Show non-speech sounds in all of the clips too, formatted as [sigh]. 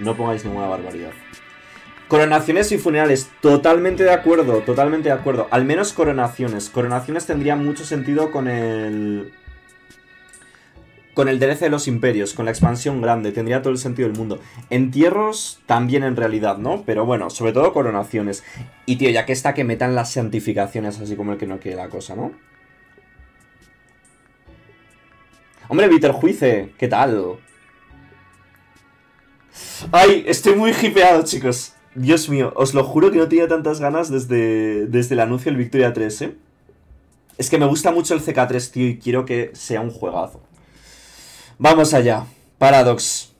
no pongáis ninguna barbaridad. Coronaciones y funerales, totalmente de acuerdo, totalmente de acuerdo. Al menos coronaciones. Coronaciones tendría mucho sentido con el. Con el DLC de los imperios, con la expansión grande, tendría todo el sentido del mundo. Entierros también en realidad, ¿no? Pero bueno, sobre todo coronaciones. Y tío, ya que está que metan las santificaciones, así como el que no quiere la cosa, ¿no? Hombre, Viterjuice, ¿qué tal? Ay, estoy muy hipeado, chicos. Dios mío, os lo juro que no tenía tantas ganas desde, desde el anuncio del Victoria 3, ¿eh? Es que me gusta mucho el CK3, tío, y quiero que sea un juegazo. Vamos allá. Paradox.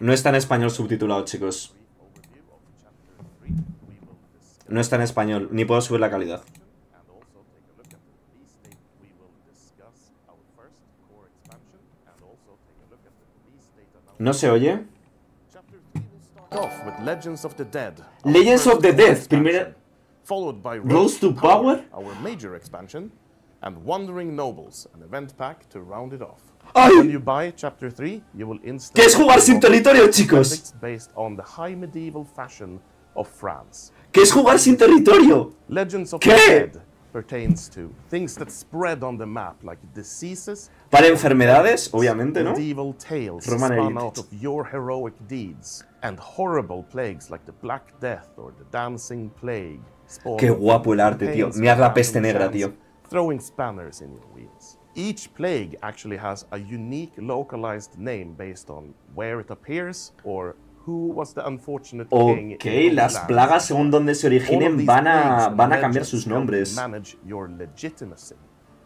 No está en español subtitulado, chicos. No está en español, ni puedo subir la calidad. ¿No se oye? Legends of the Dead, Legends of the Dead primera... Rose to Power. Our major expansion and Wandering Nobles, an event pack to round it off. ¡Ay! When you buy chapter 3, you will instantly ¿Qué es jugar sin territorio, chicos? Based on the high medieval fashion of France. ¿Qué es jugar sin territorio? Legends of The Dead pertains to. Things that spread on the map, like diseases. Para enfermedades, obviamente, ¿no? Medieval tales Roman spun out of your heroic deeds and horrible plagues like the Black Death or the Dancing Plague. Qué guapo el arte, tío. Mirad la peste negra, tío. Throwing spanners in your wheels. Each plague actually has a unique localized name based on where it appears or who was the unfortunate king ok, in las plagas según donde se originen van a, van a cambiar sus nombres. Your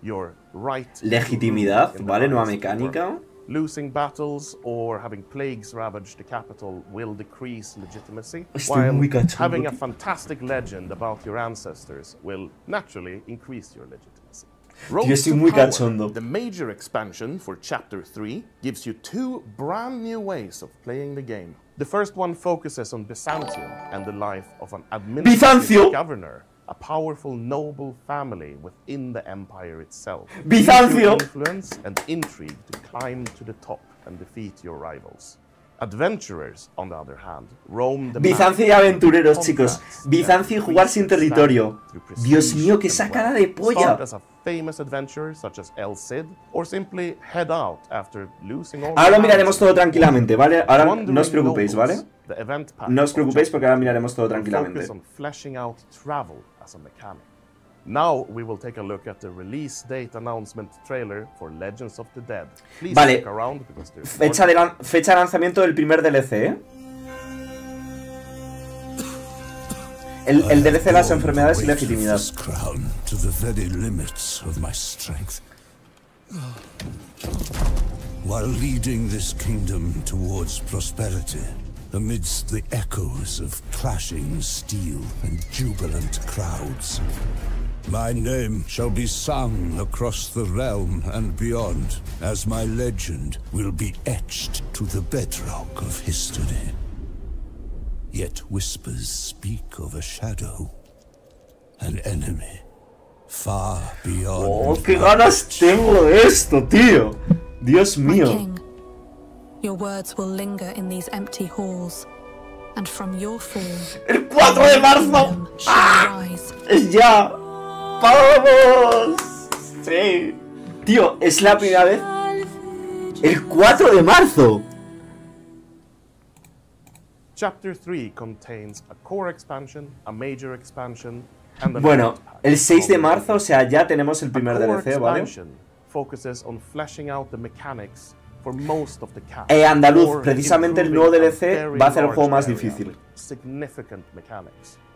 your right Legitimidad, ¿vale? Nueva mecánica. Losing battles or having plagues ravage the capital will decrease legitimacy, while having a fantastic legend about your ancestors will naturally increase your legitimacy. Road The major expansion for Chapter 3 gives you two brand new ways of playing the game. The first one focuses on Byzantium and the life of an administrative Byzantium. governor, a powerful noble family within the empire itself. Byzantium! Influence and intrigue to climb to the top and defeat your rivals. Bizancio y aventureros, chicos. Bizancio y jugar sin territorio. Dios mío, qué sacada de polla. Ahora miraremos todo tranquilamente, ¿vale? Ahora no os preocupéis, ¿vale? No os preocupéis porque ahora miraremos todo tranquilamente. Now we will take a look at the release date announcement trailer for Legends of the Dead. Please vale. Stick around because there's fecha, de lan fecha de lanzamiento del primer DLC, ¿eh? El, el DLC de las enfermedades y legitimidad. Crown to the very limits of my strength, While leading this kingdom towards prosperity, amidst the echoes of clashing steel and jubilant crowds. My name shall be sung across the realm and beyond, as my legend will be etched to the bedrock of history. Yet whispers speak of a shadow, an enemy, far beyond. Oh, qué ganas tengo esto, tío. Dios mío. King, your words will linger in these empty halls, and from your fall, el 4 de marzo. Ah, es ya. ¡Vamos! Sí. Tío, es la primera vez. El 4 de marzo. Chapter 3 contains a core expansion, a major expansion, Bueno, el 6 de marzo, o sea, ya tenemos el primer DLC, ¿vale? focuses on fleshing out the mechanics E eh, Andaluz, precisamente el nuevo DLC, va a hacer el juego más difícil.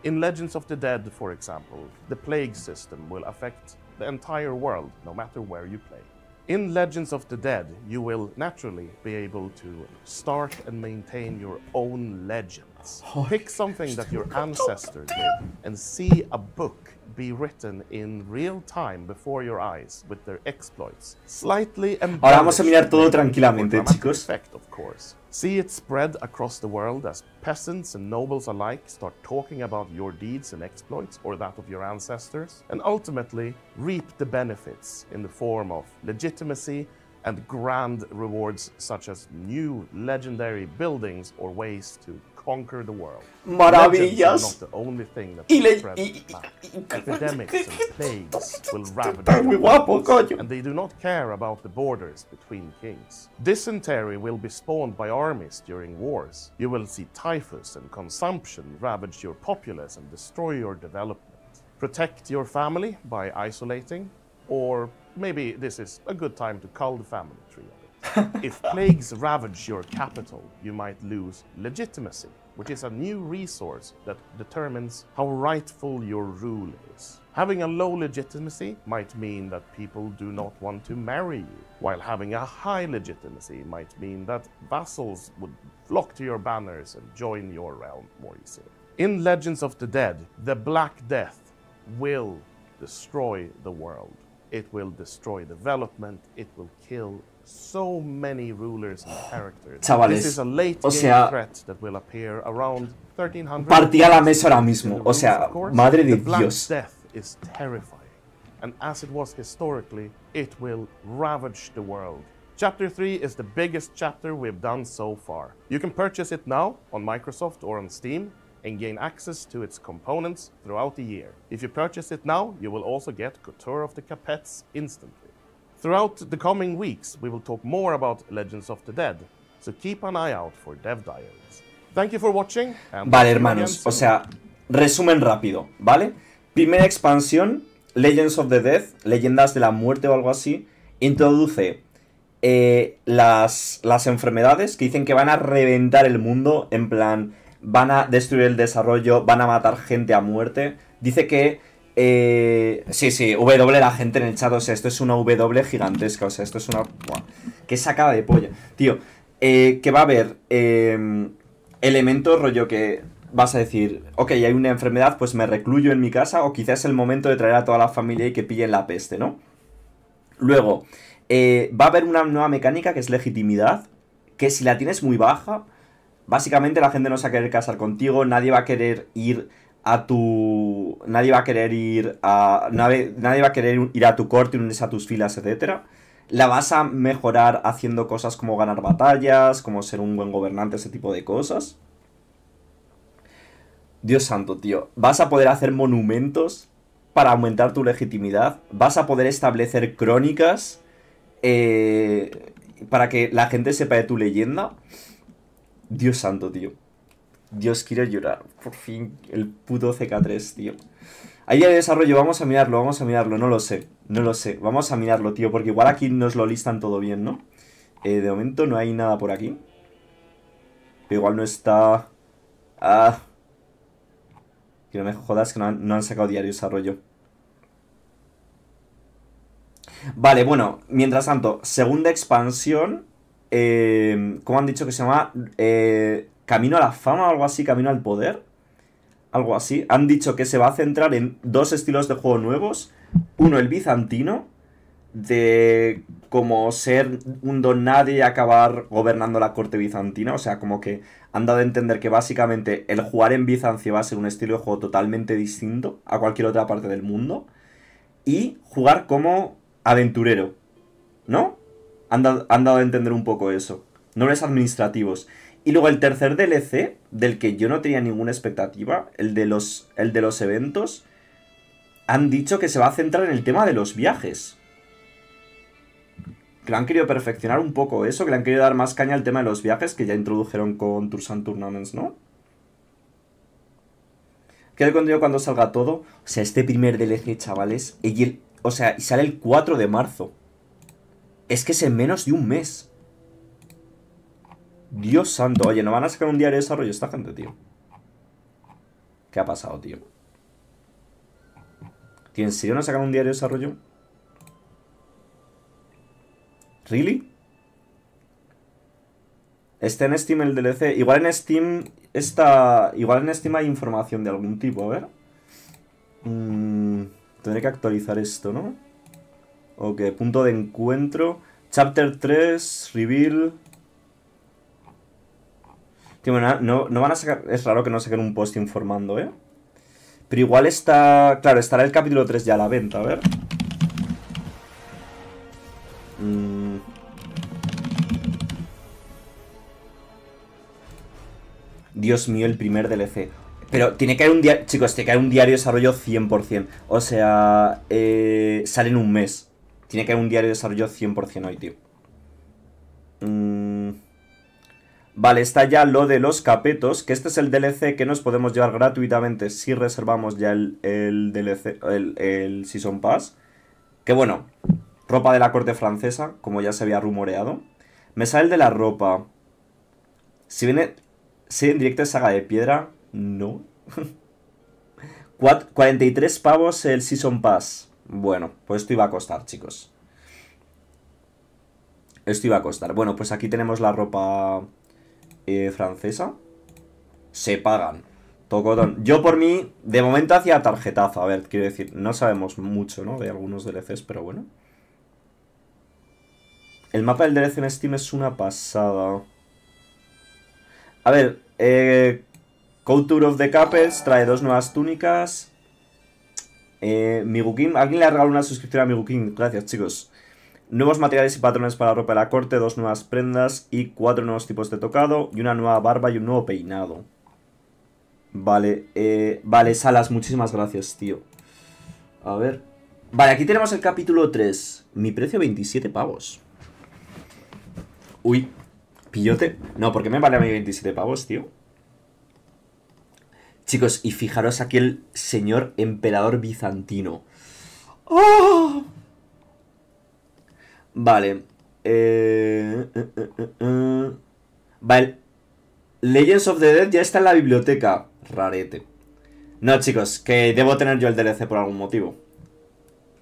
In Legends of the Dead, for example, the plague system will affect the entire world, no matter where you play. In Legends of the Dead, you will naturally be able to start and maintain your own legends. Pick something that your ancestors did and see a book be written in real time before your eyes with their exploits. Slightly Ahora vamos a mirar todo tranquilamente, chicos. Effect, of course. See it spread across the world as peasants and nobles alike start talking about your deeds and exploits or that of your ancestors, and ultimately reap the benefits in the form of legitimacy and grand rewards such as new legendary buildings or ways to conquer the world. Maravillas. Not the only thing that y, le, y, y, Epidemics and [laughs] plagues will ravage the and they do not care about the borders between kings. Dysentery will be spawned by armies during wars. You will see typhus and consumption ravage your populace and destroy your development. Protect your family by isolating, or maybe this is a good time to cull the family tree. [laughs] if plagues ravage your capital, you might lose legitimacy, which is a new resource that determines how rightful your rule is. Having a low legitimacy might mean that people do not want to marry you, while having a high legitimacy might mean that vassals would flock to your banners and join your realm more easily. In Legends of the Dead, the Black Death will destroy the world. It will destroy development, it will kill so many rulers and characters. Chavales, o sea, partía la mesa ahora mismo. O sea, madre de Dios. And as it was historically, it will ravage the world. Chapter 3 is the biggest chapter we've done so far. You can purchase it now on Microsoft or on Steam and gain access to its components throughout the year. If you purchase it now, you will also get Couture of the Capets instantly. Throughout the coming weeks, we will talk Legends of the Dead, so keep an eye out for Dev Diaries. Thank you for watching. vale, hermanos, o sea, resumen rápido, ¿vale? Primera expansión, Legends of the Dead, Leyendas de la Muerte o algo así, introduce eh, las, las enfermedades que dicen que van a reventar el mundo, en plan, van a destruir el desarrollo, van a matar gente a muerte. Dice que eh, sí, sí, W la gente en el chat, o sea, esto es una W gigantesca, o sea, esto es una... que ¡Qué sacada de pollo! Tío, eh, que va a haber em, elementos rollo que vas a decir, ok, hay una enfermedad, pues me recluyo en mi casa, o quizás es el momento de traer a toda la familia y que pillen la peste, ¿no? Luego, eh, va a haber una nueva mecánica que es legitimidad, que si la tienes muy baja, básicamente la gente no se va a querer casar contigo, nadie va a querer ir a tu... Nadie va a querer ir a... Nadie, va a querer ir a tu corte, unirse a tus filas, etc. La vas a mejorar haciendo cosas como ganar batallas, como ser un buen gobernante, ese tipo de cosas. Dios santo, tío. Vas a poder hacer monumentos para aumentar tu legitimidad. Vas a poder establecer crónicas eh, para que la gente sepa de tu leyenda. Dios santo, tío. Dios quiero llorar. Por fin, el puto CK3, tío. Ahí de desarrollo, vamos a mirarlo, vamos a mirarlo, no lo sé, no lo sé. Vamos a mirarlo, tío, porque igual aquí nos lo listan todo bien, ¿no? Eh, de momento no hay nada por aquí. Pero igual no está... Ah... Que no me jodas que no han, sacado diario desarrollo. Vale, bueno, mientras tanto, segunda expansión... Eh, ¿Cómo han dicho que se llama? Eh, camino a la fama o algo así, camino al poder. Algo así. Han dicho que se va a centrar en dos estilos de juego nuevos. Uno, el bizantino, de como ser un don nadie y acabar gobernando la corte bizantina. O sea, como que han dado a entender que básicamente el jugar en Bizancio va a ser un estilo de juego totalmente distinto a cualquier otra parte del mundo. Y jugar como aventurero. ¿No? Han, dado, a entender un poco eso. No administrativos. Y luego el tercer DLC, del que yo no tenía ninguna expectativa, el de los, el de los eventos, han dicho que se va a centrar en el tema de los viajes. Que lo han querido perfeccionar un poco eso, que le han querido dar más caña al tema de los viajes que ya introdujeron con Tour and Tournaments, ¿no? Que le contigo cuando salga todo. O sea, este primer DLC, chavales, o sea, y sale el 4 de marzo. Es que es en menos de un mes. Dios santo, oye, no van a sacar un diario de desarrollo esta gente, tío. ¿Qué ha pasado, tío? ¿Tío, en serio no sacan un diario de desarrollo? ¿Really? Está en Steam el DLC. Igual en Steam está. Igual en Steam hay información de algún tipo, a ver. Mm, tendré que actualizar esto, ¿no? Ok, punto de encuentro. Chapter 3, reveal. Tío, no, no, van a sacar. Es raro que no saquen un post informando, ¿eh? Pero igual está. Claro, estará el capítulo 3 ya a la venta, a ver. Mm. Dios mío, el primer DLC. Pero tiene que haber un diario. Chicos, tiene que haber un diario de desarrollo 100%. O sea, eh, sale en un mes. Tiene que haber un diario de desarrollo 100% hoy, tío. Mmm. Vale, está ya lo de los capetos, que este es el DLC que nos podemos llevar gratuitamente si reservamos ya el, DLC, el, Season Pass. Que bueno, ropa de la corte francesa, como ya se había rumoreado. Me sale el de la ropa. Si viene, si en directo es saga de piedra, no. 43 [laughs] pavos el Season Pass. Bueno, pues esto iba a costar, chicos. Esto iba a costar. Bueno, pues aquí tenemos la ropa eh, francesa se pagan. Tocotón. Yo por mí, de momento hacía tarjetazo. A ver, quiero decir, no sabemos mucho, ¿no? De algunos DLCs, pero bueno. El mapa del DLC en Steam es una pasada. A ver, eh, Couture of the Capes trae dos nuevas túnicas. Eh, mi booking alguien le ha regalado una suscripción a Migukin. Gracias, chicos. Nuevos materiales y patrones para ropa de la corte, dos nuevas prendas y cuatro nuevos tipos de tocado y una nueva barba y un nuevo peinado. Vale, eh, vale, Salas, muchísimas gracias, tío. A ver. Vale, aquí tenemos el capítulo 3. Mi precio 27 pavos. Uy, pillote. No, ¿por qué me vale a mí 27 pavos, tío? Chicos, y fijaros aquí el señor emperador bizantino. ¡Oh! Vale. Eh, eh, eh, vale. Legends of the Dead ya está en la biblioteca. Rarete. No, chicos, que debo tener yo el DLC por algún motivo.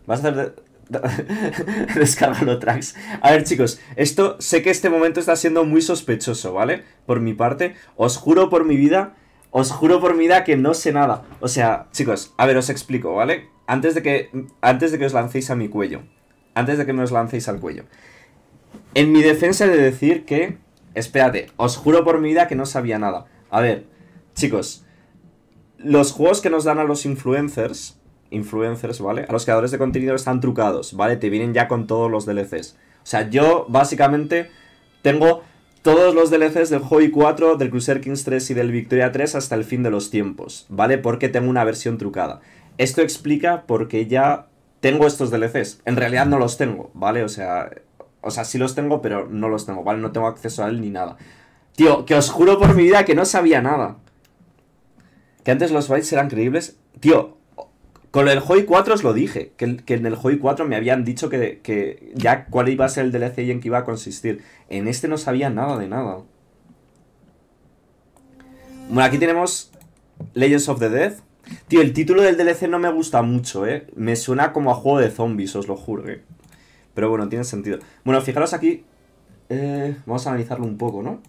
Vas a hacer... De... [laughs] tracks. A ver, chicos, esto sé que este momento está siendo muy sospechoso, ¿vale? Por mi parte, os juro por mi vida, os juro por mi vida que no sé nada. O sea, chicos, a ver, os explico, ¿vale? Antes de que antes de que os lancéis a mi cuello antes de que me os lancéis al cuello. En mi defensa de decir que, espérate, os juro por mi vida que no sabía nada. A ver, chicos, los juegos que nos dan a los influencers, influencers, ¿vale? A los creadores de contenido están trucados, ¿vale? Te vienen ya con todos los DLCs. O sea, yo básicamente tengo todos los DLCs del Hoi 4, del Crusader Kings 3 y del Victoria 3 hasta el fin de los tiempos, ¿vale? Porque tengo una versión trucada. Esto explica por qué ya tengo estos DLCs. En realidad no los tengo, ¿vale? O sea, o sea, sí los tengo, pero no los tengo, ¿vale? No tengo acceso a él ni nada. Tío, que os juro por mi vida que no sabía nada. Que antes los bytes eran creíbles. Tío, con el Joy 4 os lo dije. Que, en el Joy 4 me habían dicho que, que, ya cuál iba a ser el DLC y en qué iba a consistir. En este no sabía nada de nada. Bueno, aquí tenemos Legends of the Death. Tío, el título del DLC no me gusta mucho, ¿eh? Me suena como a juego de zombies, os lo juro, ¿eh? Pero bueno, tiene sentido. Bueno, fijaros aquí. Eh, vamos a analizarlo un poco, ¿no?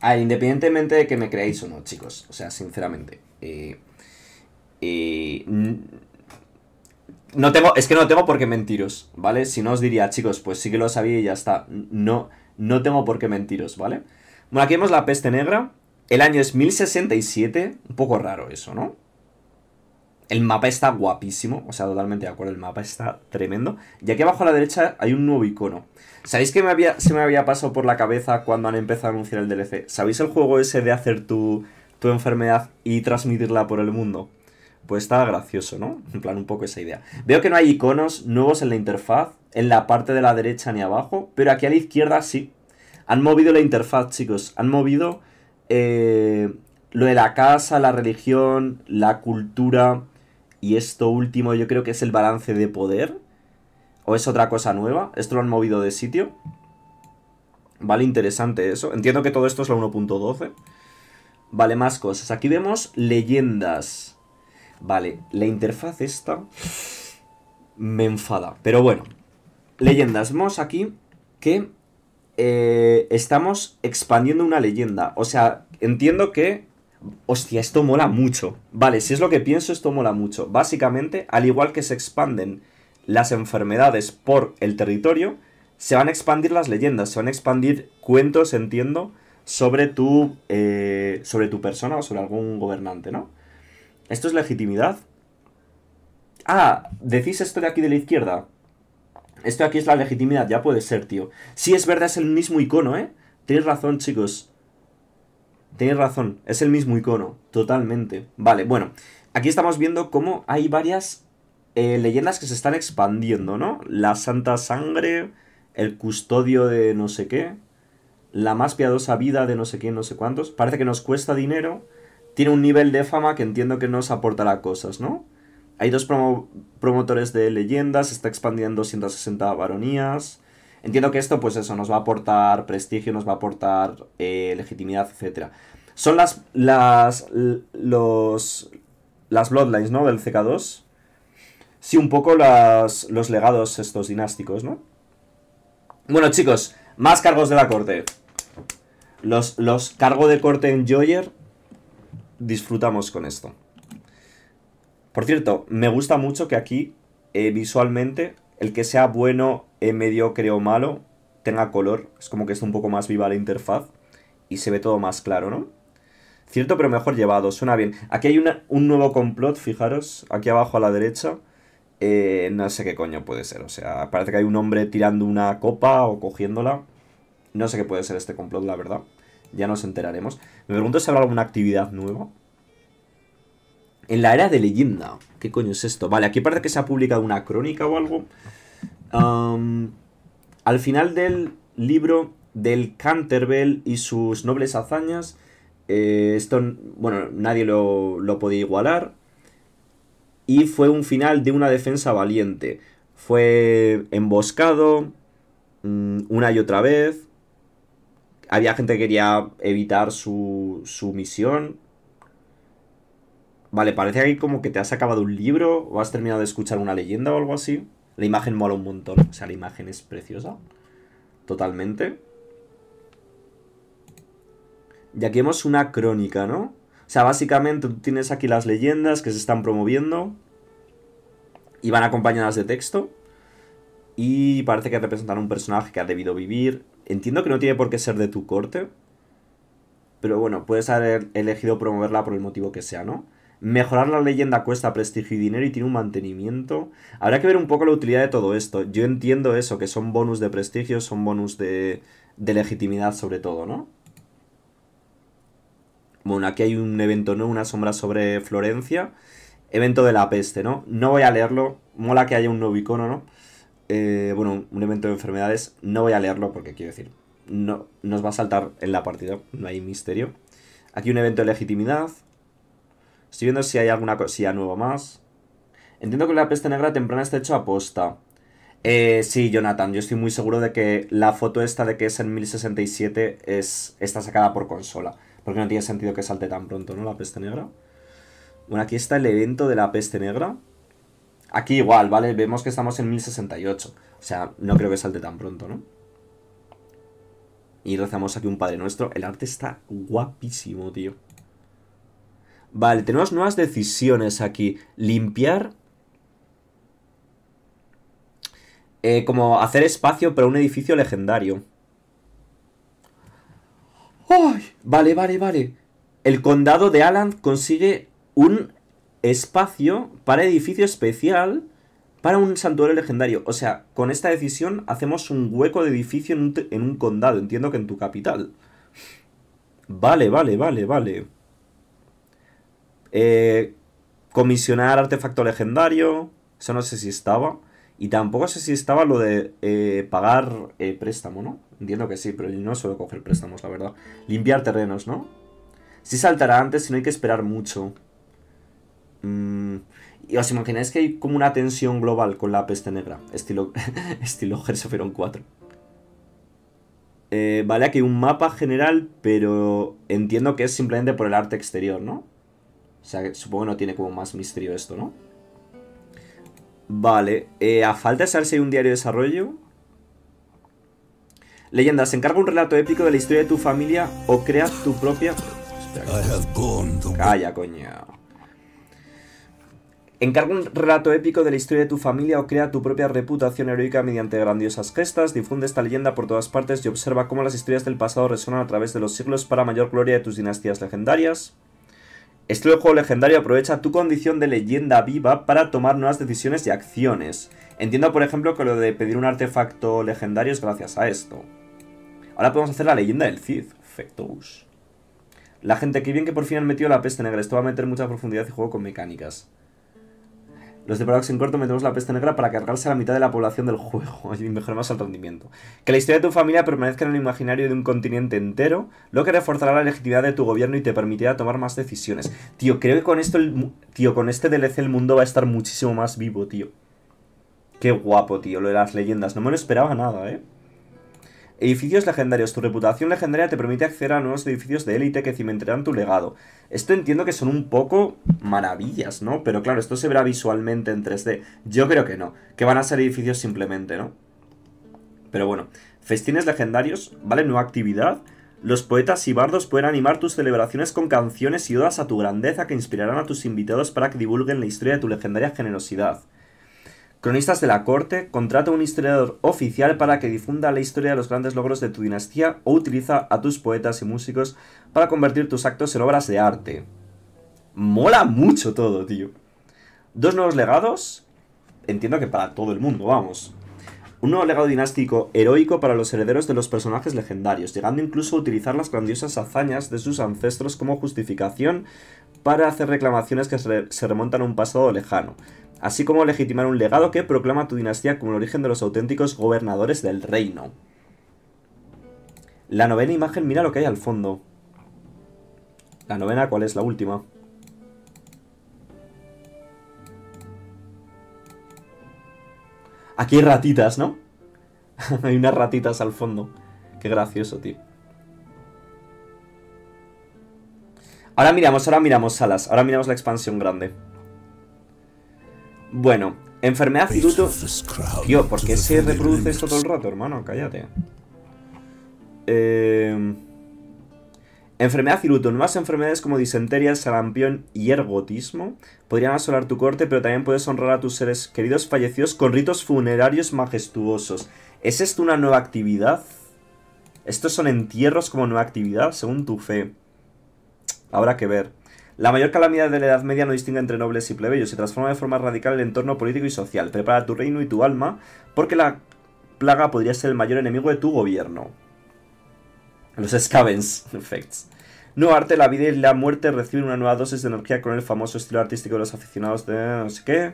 A ver, independientemente de que me creáis o no, chicos. O sea, sinceramente. Eh, eh, no tengo, es que no tengo por qué mentiros, ¿vale? Si no os diría, chicos, pues sí que lo sabía y ya está. No, no tengo por qué mentiros, ¿vale? Bueno, aquí vemos la peste negra. El año es 1067, un poco raro eso, ¿no? El mapa está guapísimo, o sea, totalmente de acuerdo, el mapa está tremendo. Y aquí abajo a la derecha hay un nuevo icono. ¿Sabéis que me había, se me había pasado por la cabeza cuando han empezado a anunciar el DLC? ¿Sabéis el juego ese de hacer tu, tu enfermedad y transmitirla por el mundo? Pues está gracioso, ¿no? En plan, un poco esa idea. Veo que no hay iconos nuevos en la interfaz, en la parte de la derecha ni abajo, pero aquí a la izquierda sí. Han movido la interfaz, chicos, han movido eh, lo de la casa, la religión, la cultura y esto último yo creo que es el balance de poder. ¿O es otra cosa nueva? ¿Esto lo han movido de sitio? Vale, interesante eso. Entiendo que todo esto es la 1.12. Vale, más cosas. Aquí vemos leyendas. Vale, la interfaz esta me enfada. Pero bueno, leyendas. Vemos aquí que eh, estamos expandiendo una leyenda. O sea, entiendo que... Hostia, esto mola mucho. Vale, si es lo que pienso, esto mola mucho. Básicamente, al igual que se expanden las enfermedades por el territorio, se van a expandir las leyendas, se van a expandir cuentos, entiendo, sobre tu, eh, sobre tu persona o sobre algún gobernante, ¿no? ¿Esto es legitimidad? Ah, decís esto de aquí de la izquierda. Esto aquí es la legitimidad, ya puede ser, tío. Sí, es verdad, es el mismo icono, ¿eh? Tenéis razón, chicos. Tenéis razón, es el mismo icono, totalmente. Vale, bueno, aquí estamos viendo cómo hay varias eh, leyendas que se están expandiendo, ¿no? La Santa Sangre, el custodio de no sé qué, la más piadosa vida de no sé quién, no sé cuántos. Parece que nos cuesta dinero, tiene un nivel de fama que entiendo que nos aportará cosas, ¿no? Hay dos promotores de leyendas, está expandiendo 160 varonías. Entiendo que esto, pues eso, nos va a aportar prestigio, nos va a aportar eh, legitimidad, etc. Son las, las, los, las Bloodlines, ¿no? Del CK2. Sí, un poco las, los legados estos dinásticos, ¿no? Bueno, chicos, más cargos de la corte. Los, los cargo de corte en Joyer. Disfrutamos con esto. Por cierto, me gusta mucho que aquí, eh, visualmente, el que sea bueno, medio, eh, mediocre o malo, tenga color. Es como que está un poco más viva la interfaz y se ve todo más claro, ¿no? Cierto, pero mejor llevado, suena bien. Aquí hay un nuevo complot, fijaros, aquí abajo a la derecha. Eh, no sé qué coño puede ser, o sea, parece que hay un hombre tirando una copa o cogiéndola. No sé qué puede ser este complot, la verdad. Ya nos enteraremos. Me pregunto si habrá alguna actividad nueva. En la era de leyenda. ¿Qué coño es esto? Vale, aquí parece que se ha publicado una crónica o algo. al final del libro del Canterbell y sus nobles hazañas, eh, esto, bueno, nadie lo, podía igualar. Y fue un final de una defensa valiente. Fue emboscado mm, una y otra vez. Había gente que quería evitar su, su misión. Vale, parece aquí como que te has acabado un libro o has terminado de escuchar una leyenda o algo así. La imagen mola un montón. O sea, la imagen es preciosa. Totalmente. Y aquí vemos una crónica, ¿no? O sea, básicamente tú tienes aquí las leyendas que se están promoviendo y van acompañadas de texto. Y parece que representan un personaje que ha debido vivir. Entiendo que no tiene por qué ser de tu corte. Pero bueno, puedes haber elegido promoverla por el motivo que sea, ¿no? Mejorar la leyenda cuesta prestigio y dinero y tiene un mantenimiento. Habrá que ver un poco la utilidad de todo esto. Yo entiendo eso, que son bonus de prestigio, son bonus de, de legitimidad sobre todo, ¿no? Bueno, aquí hay un evento, ¿no? Una sombra sobre Florencia. Evento de la peste, ¿no? No voy a leerlo. Mola que haya un nuevo icono, ¿no? Eh, bueno, un evento de enfermedades. No voy a leerlo porque quiero decir, no nos va a saltar en la partida. No hay misterio. Aquí un evento de legitimidad Estoy viendo si hay alguna cosilla nueva más. Entiendo que la peste negra temprana está hecha a posta. Eh, sí, Jonathan, yo estoy muy seguro de que la foto esta de que es en 1067 es, está sacada por consola. Porque no tiene sentido que salte tan pronto, ¿no? La peste negra. Bueno, aquí está el evento de la peste negra. Aquí igual, ¿vale? Vemos que estamos en 1068. O sea, no creo que salte tan pronto, ¿no? Y rezamos aquí un Padre Nuestro. El arte está guapísimo, tío. Vale, tenemos nuevas decisiones aquí. Limpiar. Eh, como hacer espacio para un edificio legendario. Vale, vale, vale. El condado de Alan consigue un espacio para edificio especial para un santuario legendario. O sea, con esta decisión hacemos un hueco de edificio en un condado. Entiendo que en tu capital. Vale, vale, vale, vale. Eh, comisionar artefacto legendario, eso no sé si estaba. Y tampoco sé si estaba lo de eh, pagar eh, préstamo, ¿no? Entiendo que sí, pero yo no suelo coger préstamos, la verdad. Limpiar terrenos, ¿no? Si saltará antes si no hay que esperar mucho. Mm, y os imagináis que hay como una tensión global con la peste negra, estilo, [laughs] estilo 4. vale, aquí hay un mapa general, pero entiendo que es simplemente por el arte exterior, ¿no? O sea, supongo que no tiene como más misterio esto, ¿no? Vale, eh, a falta de saber si hay un diario de desarrollo... Leyendas, encarga un relato épico de la historia de tu familia o crea tu propia... Calla, coño. Encarga un relato épico de la historia de tu familia o crea tu propia reputación heroica mediante grandiosas gestas, difunde esta leyenda por todas partes y observa cómo las historias del pasado resonan a través de los siglos para mayor gloria de tus dinastías legendarias. Este juego legendario aprovecha tu condición de leyenda viva para tomar nuevas decisiones y acciones. Entiendo, por ejemplo, que lo de pedir un artefacto legendario es gracias a esto. Ahora podemos hacer la leyenda del Cid. La gente, que bien que por fin han metido la peste negra. Esto va a meter mucha profundidad y juego con mecánicas. Los de Paradox en corto metemos la peste negra para cargarse a la mitad de la población del juego [laughs] y más el rendimiento. Que la historia de tu familia permanezca en el imaginario de un continente entero, lo que reforzará la legitimidad de tu gobierno y te permitirá tomar más decisiones. Tío, creo que con esto el, tío, con este DLC el mundo va a estar muchísimo más vivo, tío. Qué guapo, tío, lo de las leyendas. No me lo esperaba nada, ¿eh? Edificios legendarios. Tu reputación legendaria te permite acceder a nuevos edificios de élite que cimentarán tu legado. Esto entiendo que son un poco maravillas, ¿no? Pero claro, esto se verá visualmente en 3D. Yo creo que no. Que van a ser edificios simplemente, ¿no? Pero bueno. Festines legendarios. Vale, nueva actividad. Los poetas y bardos pueden animar tus celebraciones con canciones y odas a tu grandeza que inspirarán a tus invitados para que divulguen la historia de tu legendaria generosidad cronistas de la corte, contrata un historiador oficial para que difunda la historia de los grandes logros de tu dinastía o utiliza a tus poetas y músicos para convertir tus actos en obras de arte. Mola mucho todo, tío. Dos nuevos legados, entiendo que para todo el mundo, vamos. Un nuevo legado dinástico heroico para los herederos de los personajes legendarios, llegando incluso a utilizar las grandiosas hazañas de sus ancestros como justificación para hacer reclamaciones que se remontan a un pasado lejano así como legitimar un legado que proclama tu dinastía como el origen de los auténticos gobernadores del reino. La novena imagen, mira lo que hay al fondo. La novena, ¿cuál es la última? Aquí hay ratitas, ¿no? [laughs] hay unas ratitas al fondo. Qué gracioso, tío. Ahora miramos, ahora miramos salas. Ahora miramos la expansión grande. Bueno, enfermedad Ciruto. Tío, ¿por qué se reproduce esto todo el rato, hermano? Cállate. Em, enfermedad ciruto. Nuevas enfermedades como disentería, sarampión y ergotismo podrían asolar tu corte, pero también puedes honrar a tus seres queridos fallecidos con ritos funerarios majestuosos. ¿Es esto una nueva actividad? ¿Estos son entierros como nueva actividad? Según tu fe. Habrá que ver. La mayor calamidad de la Edad Media no distingue entre nobles y plebeyos Se transforma de forma radical el entorno político y social. Prepara tu reino y tu alma, porque la plaga podría ser el mayor enemigo de tu gobierno. Los Scavens [laughs] Effects. Nuevo arte, la vida y la muerte reciben una nueva dosis de energía con el famoso estilo artístico de los aficionados de no sé qué.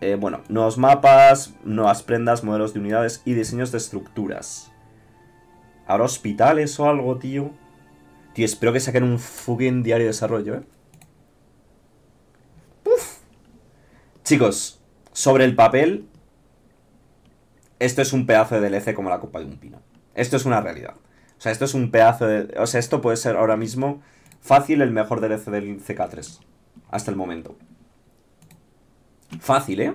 Eh, bueno, nuevos mapas, nuevas prendas, modelos de unidades y diseños de estructuras. ¿Habrá hospitales o algo, tío? Tío, espero que saquen un fucking diario de desarrollo, ¿eh? ¡Puf! Chicos, sobre el papel, esto es un pedazo de DLC como la copa de un pino. Esto es una realidad. O sea, esto es un pedazo de... O sea, esto puede ser ahora mismo fácil el mejor DLC del CK3. Hasta el momento. Fácil, ¿eh?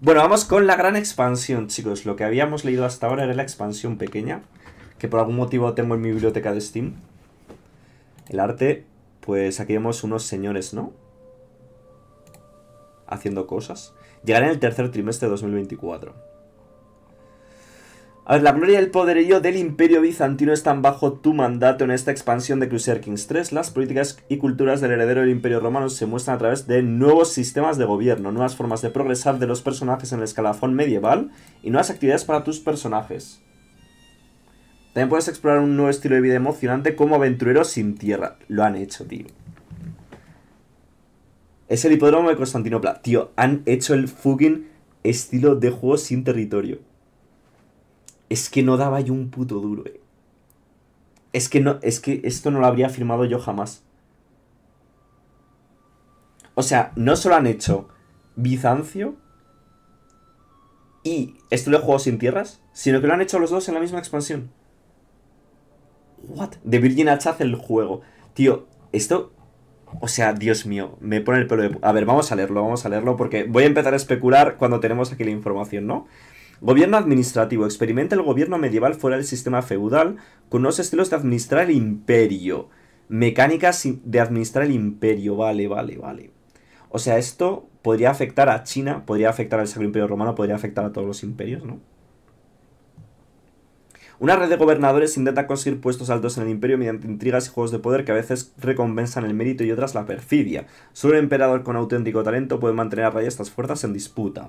Bueno, vamos con la gran expansión, chicos. Lo que habíamos leído hasta ahora era la expansión pequeña, que por algún motivo tengo en mi biblioteca de Steam. El arte, pues aquí vemos unos señores, ¿no? Haciendo cosas. Llegará en el tercer trimestre de 2024. A ver, la gloria y el poderío del imperio bizantino están bajo tu mandato en esta expansión de Crusader Kings 3. Las políticas y culturas del heredero del imperio romano se muestran a través de nuevos sistemas de gobierno, nuevas formas de progresar de los personajes en el escalafón medieval y nuevas actividades para tus personajes. También puedes explorar un nuevo estilo de vida emocionante como aventurero sin tierra. Lo han hecho, tío. Es el hipódromo de Constantinopla. Tío, han hecho el fucking estilo de juego sin territorio. Es que no daba yo un puto duro, eh. Es que no, es que esto no lo habría firmado yo jamás. O sea, no solo han hecho Bizancio y estilo de juego sin tierras, sino que lo han hecho los dos en la misma expansión what? De Virginia Chaz el juego. Tío, esto. O sea, Dios mío, me pone el pelo de. A ver, vamos a leerlo, vamos a leerlo, porque voy a empezar a especular cuando tenemos aquí la información, ¿no? Gobierno administrativo. Experimenta el gobierno medieval fuera del sistema feudal con unos estilos de administrar el imperio. Mecánicas de administrar el imperio. Vale, vale, vale. O sea, esto podría afectar a China, podría afectar al Sacro Imperio Romano, podría afectar a todos los imperios, ¿no? Una red de gobernadores intenta conseguir puestos altos en el imperio mediante intrigas y juegos de poder que a veces recompensan el mérito y otras la perfidia. Solo un emperador con auténtico talento puede mantener a raya estas fuerzas en disputa.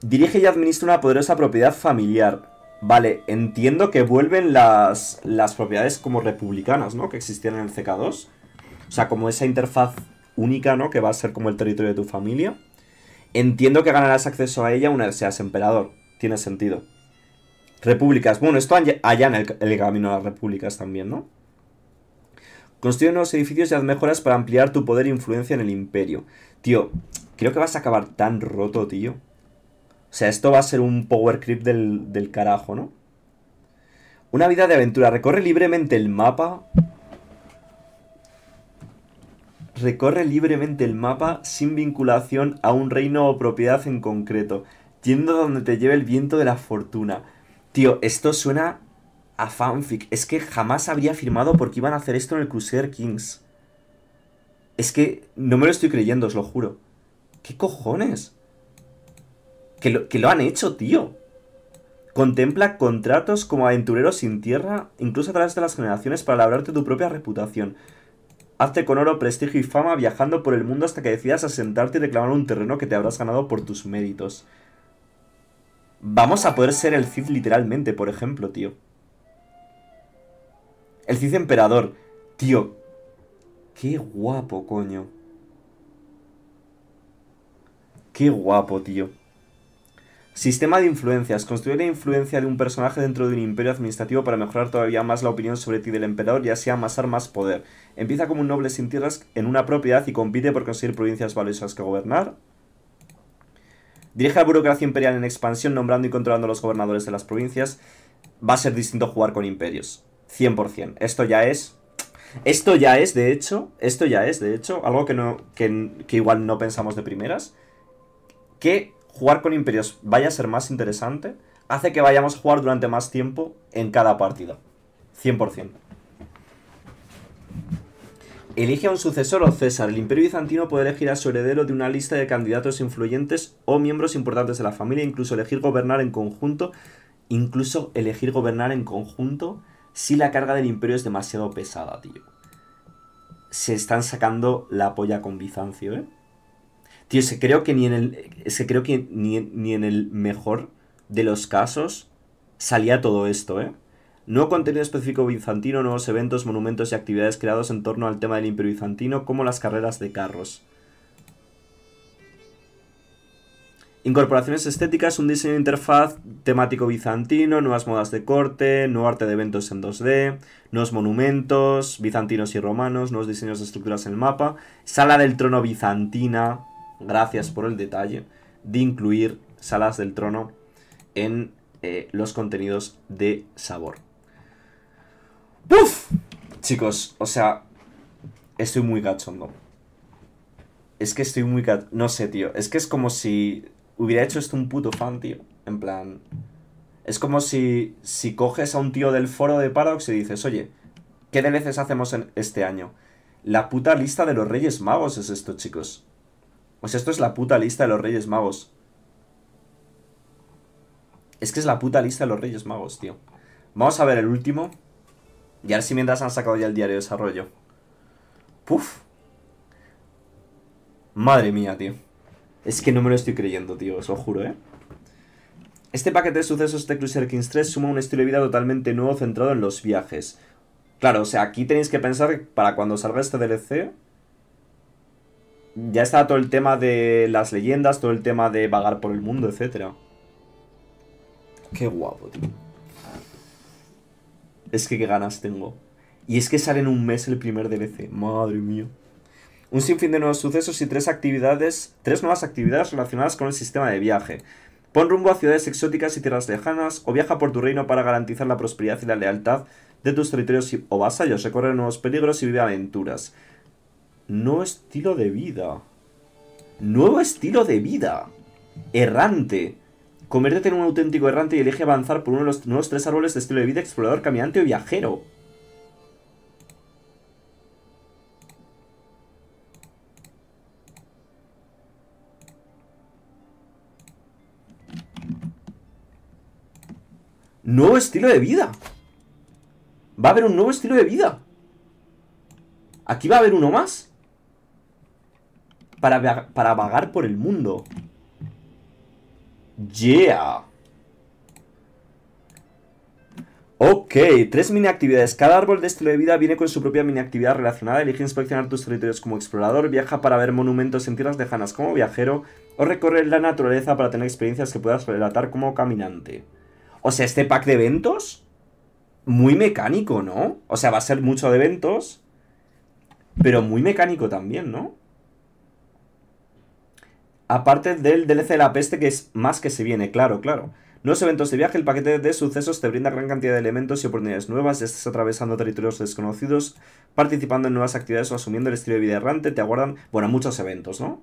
Dirige y administra una poderosa propiedad familiar. Vale, entiendo que vuelven las, las propiedades como republicanas, ¿no? Que existían en el CK2. O sea, como esa interfaz única, ¿no? Que va a ser como el territorio de tu familia. Entiendo que ganarás acceso a ella una vez seas emperador. Tiene sentido. Repúblicas. Bueno, esto allá el, el camino a las repúblicas también, ¿no? Construye nuevos edificios y haz mejoras para ampliar tu poder e influencia en el imperio. Tío, creo que vas a acabar tan roto, tío. O sea, esto va a ser un power creep del, del carajo, ¿no? Una vida de aventura. Recorre libremente el mapa. Recorre libremente el mapa sin vinculación a un reino o propiedad en concreto, yendo donde te lleve el viento de la fortuna. Tío, esto suena a fanfic. Es que jamás habría firmado porque iban a hacer esto en el Crusader Kings. Es que no me lo estoy creyendo, os lo juro. ¿Qué cojones? Que lo, que lo han hecho, tío. Contempla contratos como aventurero sin tierra, incluso a través de las generaciones, para labrarte tu propia reputación. Hazte con oro, prestigio y fama viajando por el mundo hasta que decidas asentarte y reclamar un terreno que te habrás ganado por tus méritos. Vamos a poder ser el Cid literalmente, por ejemplo, tío. El Cid emperador. Tío. Qué guapo, coño. Qué guapo, tío. Sistema de influencias. Construir la influencia de un personaje dentro de un imperio administrativo para mejorar todavía más la opinión sobre ti del emperador y así amasar más poder. Empieza como un noble sin tierras en una propiedad y compite por conseguir provincias valiosas que gobernar dirige la burocracia imperial en expansión, nombrando y controlando a los gobernadores de las provincias, va a ser distinto jugar con imperios. 100%. Esto ya es... Esto ya es, de hecho, esto ya es, de hecho, algo que, no, que igual no pensamos de primeras, que jugar con imperios vaya a ser más interesante, hace que vayamos a jugar durante más tiempo en cada partida. 100%. Elige a un sucesor o César. El imperio bizantino puede elegir a su heredero de una lista de candidatos influyentes o miembros importantes de la familia, incluso elegir gobernar en conjunto, incluso elegir gobernar en conjunto si la carga del imperio es demasiado pesada, tío. Se están sacando la polla con Bizancio, ¿eh? Tío, se creo que ni en el, creo que ni, ni en el mejor de los casos salía todo esto, ¿eh? No contenido específico bizantino, nuevos eventos, monumentos y actividades creados en torno al tema del imperio bizantino, como las carreras de carros. Incorporaciones estéticas, un diseño de interfaz temático bizantino, nuevas modas de corte, nuevo arte de eventos en 2D, nuevos monumentos bizantinos y romanos, nuevos diseños de estructuras en el mapa, sala del trono bizantina, gracias por el detalle, de incluir salas del trono en eh, los contenidos de sabor. ¡Buf! Chicos, o sea, estoy muy cachondo. Es que estoy muy cachondo. No sé, tío. Es que es como si hubiera hecho esto un puto fan, tío. En plan... Es como si, si coges a un tío del foro de Paradox y dices, oye, ¿qué DNCs hacemos en este año? La puta lista de los Reyes Magos es esto, chicos. Pues esto es la puta lista de los Reyes Magos. Es que es la puta lista de los Reyes Magos, tío. Vamos a ver el último. Y ahora sí mientras han sacado ya el diario de desarrollo. Puf. Madre mía, tío. Es que no me lo estoy creyendo, tío, os lo juro, ¿eh? Este paquete de sucesos de Cruiser Kings 3 suma un estilo de vida totalmente nuevo centrado en los viajes. Claro, o sea, aquí tenéis que pensar para cuando salga este DLC, ya está todo el tema de las leyendas, todo el tema de vagar por el mundo, etc. Qué guapo, tío. Es que qué ganas tengo. Y es que sale en un mes el primer DLC. Madre mía. Un sinfín de nuevos sucesos y tres actividades, tres nuevas actividades relacionadas con el sistema de viaje. Pon rumbo a ciudades exóticas y tierras lejanas, o viaja por tu reino para garantizar la prosperidad y la lealtad de tus territorios o vasallos, recorre nuevos peligros y vive aventuras. Nuevo estilo de vida. Nuevo estilo de vida. Errante. Conviértete en un auténtico errante y elige avanzar por uno de los nuevos tres árboles de estilo de vida, explorador, caminante o viajero. Nuevo estilo de vida. Va a haber un nuevo estilo de vida. Aquí va a haber uno más. Para, para vagar por el mundo. Yeah. Ok, tres mini actividades. Cada árbol de estilo de vida viene con su propia mini actividad relacionada. Elige inspeccionar tus territorios como explorador, viaja para ver monumentos en tierras lejanas como viajero o recorrer la naturaleza para tener experiencias que puedas relatar como caminante. O sea, este pack de eventos, muy mecánico, ¿no? O sea, va a ser mucho de eventos, pero muy mecánico también, ¿no? Aparte del DLC de la peste, que es más que se viene, claro, claro. Nuevos eventos de viaje, el paquete de sucesos te brinda gran cantidad de elementos y oportunidades nuevas, estás atravesando territorios desconocidos, participando en nuevas actividades o asumiendo el estilo de vida errante, te aguardan, bueno, muchos eventos, ¿no?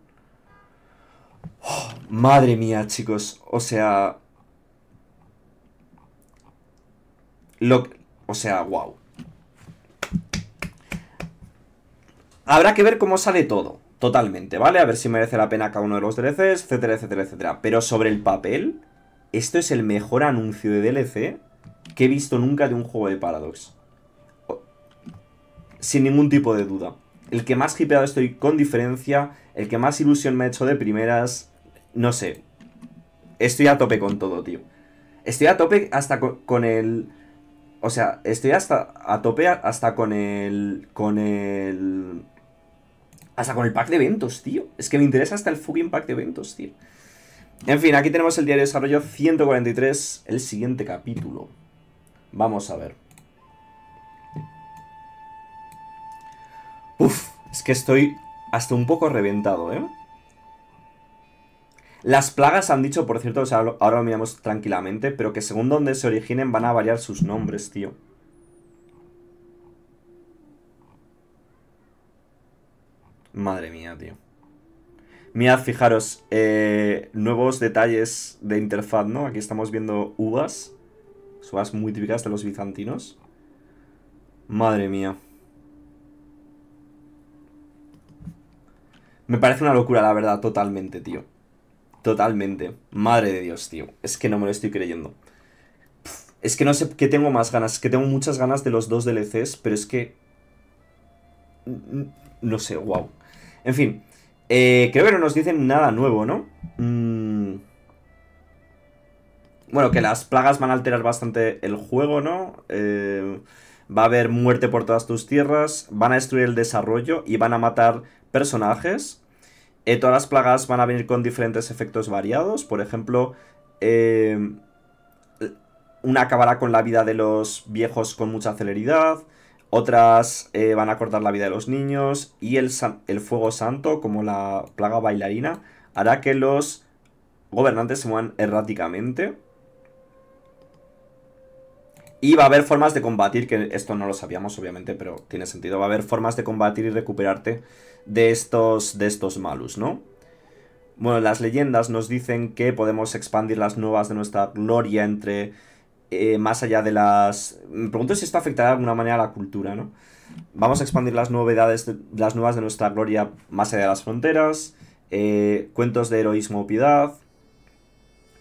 [gasps] madre mía, chicos, o sea... Lo... O sea, wow. Habrá que ver cómo sale todo totalmente, ¿vale? A ver si merece la pena cada uno de los DLCs, etcétera, etcétera, etcétera. Pero sobre el papel, esto es el mejor anuncio de DLC que he visto nunca de un juego de Paradox. Sin ningún tipo de duda. El que más hipeado estoy con diferencia, el que más ilusión me ha hecho de primeras, no sé. Estoy a tope con todo, tío. Estoy a tope hasta con el... O sea, estoy hasta a tope hasta con el... Con el hasta con el pack de eventos, tío. Es que me interesa hasta el fucking pack de eventos, tío. En fin, aquí tenemos el diario de desarrollo 143, el siguiente capítulo. Vamos a ver. Uf, es que estoy hasta un poco reventado, ¿eh? Las plagas han dicho, por cierto, ahora lo miramos tranquilamente, pero que según donde se originen van a variar sus nombres, tío. Madre mía, tío. Mira, fijaros, eh, nuevos detalles de interfaz, ¿no? Aquí estamos viendo uvas. Uvas muy típicas de los bizantinos. Madre mía. Me parece una locura, la verdad, totalmente, tío. Totalmente. Madre de Dios, tío. Es que no me lo estoy creyendo. es que no sé qué tengo más ganas. Es Que tengo muchas ganas de los dos DLCs, pero es que... No sé, wow. En fin, eh, creo que no nos dicen nada nuevo, ¿no? Mm. Bueno, que las plagas van a alterar bastante el juego, ¿no? Eh, va a haber muerte por todas tus tierras, van a destruir el desarrollo y van a matar personajes. Eh, todas las plagas van a venir con diferentes efectos variados. Por ejemplo, una acabará con la vida de los viejos con mucha celeridad. Otras eh, van a cortar la vida de los niños y el, el fuego santo, como la plaga bailarina, hará que los gobernantes se muevan erráticamente. Y va a haber formas de combatir, que esto no lo sabíamos obviamente, pero tiene sentido. Va a haber formas de combatir y recuperarte de estos, de estos malus, ¿no? Bueno, las leyendas nos dicen que podemos expandir las nuevas de nuestra gloria entre eh, más allá de las... Me pregunto si esto afectará de alguna manera a la cultura, ¿no? Vamos a expandir las novedades, las nuevas de nuestra gloria más allá de las fronteras, eh, cuentos de heroísmo o piedad.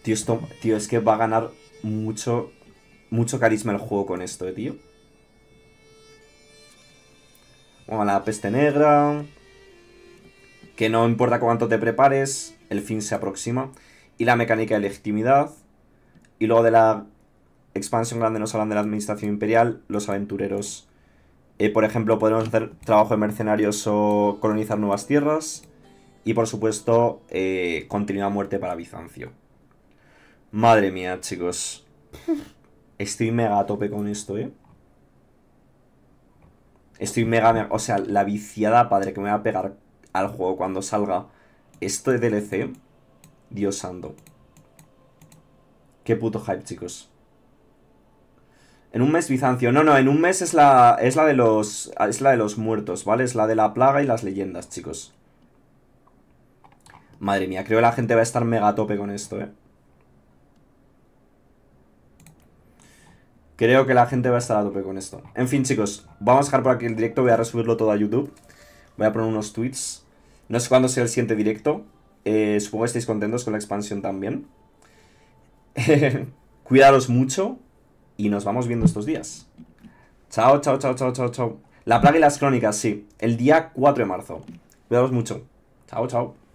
Tío, esto, tío, es que va a ganar mucho, mucho carisma el juego con esto, ¿eh, tío. a la peste negra. Que no importa cuánto te prepares, el fin se aproxima. Y la mecánica de legitimidad. Y luego de la expansión grande nos hablan de la administración imperial, los aventureros. Eh, por ejemplo, Podemos hacer trabajo de mercenarios o colonizar nuevas tierras. Y por supuesto, eh, continua muerte para Bizancio. Madre mía, chicos. [laughs] Estoy mega a tope con esto, ¿eh? Estoy mega, O sea, la viciada, padre, que me va a pegar al juego cuando salga esto DLC. Dios santo. Qué puto hype, chicos. En un mes Bizancio. No, no, en un mes es la, es la de los de los muertos, ¿vale? Es la de la plaga y las leyendas, chicos. Madre mía, creo que la gente va a estar mega tope con esto, ¿eh? Creo que la gente va a estar a tope con esto. En fin, chicos, vamos a dejar por aquí el directo. Voy a resubirlo todo a YouTube. Voy a poner unos tweets. No sé cuándo será el siguiente directo. Eh, supongo que estáis contentos con la expansión también. [laughs] Cuidaros mucho y nos vamos viendo estos días. Chao, chao, chao, chao, chao, chao. La plaga y las crónicas, sí. El día 4 de marzo. Cuidaos mucho. Chao, chao.